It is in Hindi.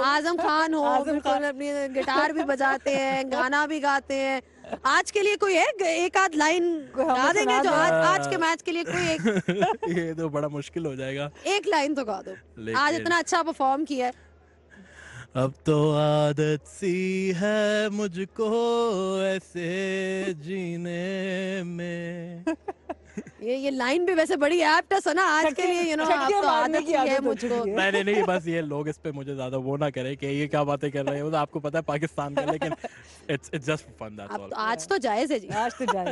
आजम खान हो आजम खान अपनी गिटार भी बजाते हैं गाना भी गाते हैं आज के लिए कोई एक एक आध लाइन हाँ, गा देंगे जो आज हाँ। आज के मैच के लिए कोई एक ये तो बड़ा मुश्किल हो जाएगा एक लाइन तो गा दो आज इतना अच्छा परफॉर्म किया है अब तो आदत सी है मुझको ऐसे जीने में ये ये लाइन भी वैसे बड़ी एप्ट है सना आज के लिए यू नो आप तो आदत ही है मुझको नहीं नहीं नहीं बस ये लोग इस पे मुझे ज्यादा वो ना करें कि ये क्या बातें कर रहे हैं वो तो आपको पता है पाकिस्तान का लेकिन it's it's just for fun that's all आज तो जायज है जी आज तो जायज